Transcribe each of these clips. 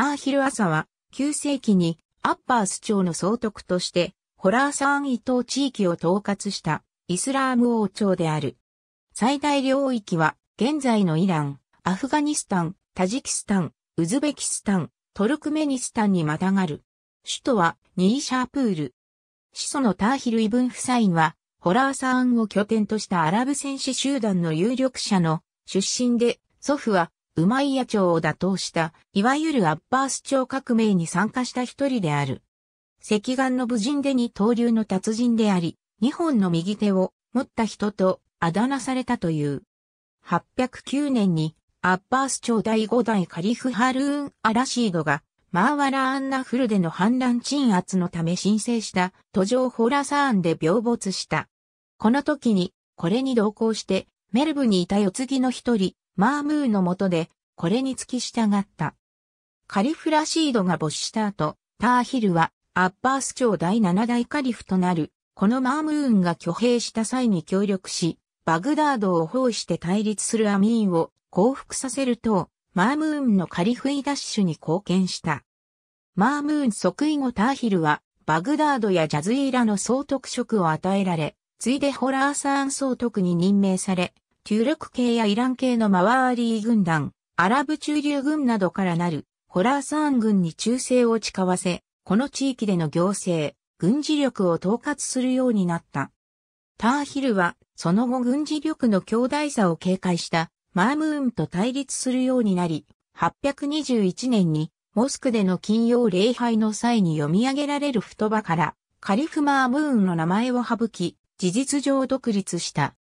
ターヒル朝は、9世紀にアッパース朝の総督として、ホラーサーン伊東地域を統括したイスラーム王朝である。最大領域は、現在のイラン、アフガニスタン、タジキスタン、ウズベキスタン、トルクメニスタンにまたがる。首都はニーシャープール。始祖のターヒルイブンフサインは、ホラーサーンを拠点としたアラブ戦士集団の有力者の出身で、祖父はまい野町を打倒した、いわゆるアッバース朝革命に参加した一人である。赤眼の武人で二刀流の達人であり、二本の右手を持った人とあだ名されたという。809年にアッバース朝第5代カリフ・ハルーン・アラシードがマーワラ・アンナフルでの反乱鎮圧のため申請した途上ホラサーンで病没した。この時に、これに同行して、メルブにいたよ。次の一人、マームーの下で、これに付き従った。カリフラシードが没した後、ターヒルは、アッバース朝第七代カリフとなる、このマームーンが挙兵した際に協力し、バグダードを包して対立するアミーンを降伏させると、マームーンのカリフイダッシュに貢献した。マームーン即位後ターヒルは、バグダードやジャズイーラの総督職を与えられ、ついでホラーサーン総督に任命され、テューク系やイラン系のマワーリー軍団、アラブ中流軍などからなる、ホラーサーン軍に忠誠を誓わせ、この地域での行政、軍事力を統括するようになった。ターヒルは、その後軍事力の強大さを警戒した、マームーンと対立するようになり、821年に、モスクでの金曜礼拝の際に読み上げられる太場から、カリフ・マームーンの名前を省き、事実上独立した。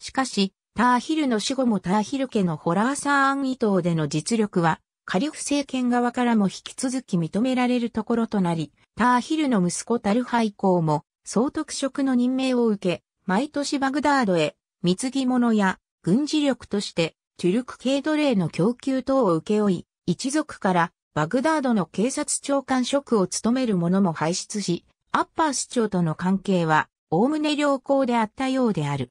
しかし、ターヒルの死後もターヒル家のホラーサーン伊藤での実力は、カリフ政権側からも引き続き認められるところとなり、ターヒルの息子タルハイ公も、総督職の任命を受け、毎年バグダードへ、貢ぎ物や軍事力として、チュルク系奴隷の供給等を請け負い、一族からバグダードの警察長官職を務める者も輩出し、アッパー市長との関係は、おおむね良好であったようである。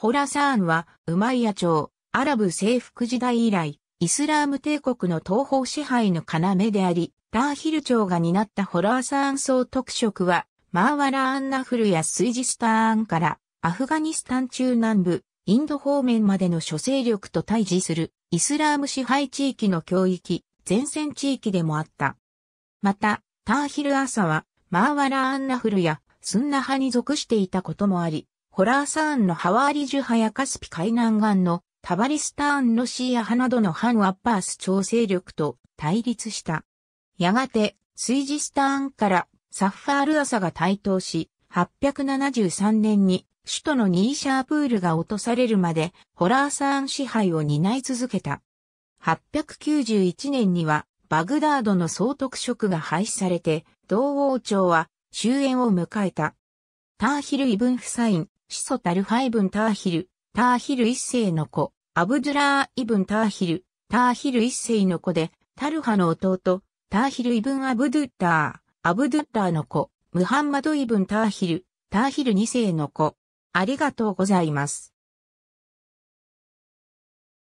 ホラサーンは、ウマイヤ朝、アラブ征服時代以来、イスラーム帝国の東方支配の要であり、ターヒル朝が担ったホラーサーン総特色は、マーワラアンナフルやスイジスターンから、アフガニスタン中南部、インド方面までの諸勢力と対峙する、イスラーム支配地域の教域、前線地域でもあった。また、ターヒル朝は、マーワラアンナフルや、スンナ派に属していたこともあり、ホラーサーンのハワーリジュ派やカスピ海南岸のタバリスターンのシーア派などの反アッパース調整力と対立した。やがて、スイジスターンからサッファール朝が台頭し、873年に首都のニーシャープールが落とされるまでホラーサーン支配を担い続けた。891年にはバグダードの総督職が廃止されて、同王朝は終焉を迎えた。ターヒル・イブン・フサイン、始祖タルハイブンターヒル、ターヒル一世の子、アブドゥラーイブンターヒル、ターヒル一世の子で、タルハの弟、ターヒルイブンアブドゥッダー、アブドゥッダーの子、ムハンマドイブンターヒル、ターヒル二世の子。ありがとうございます。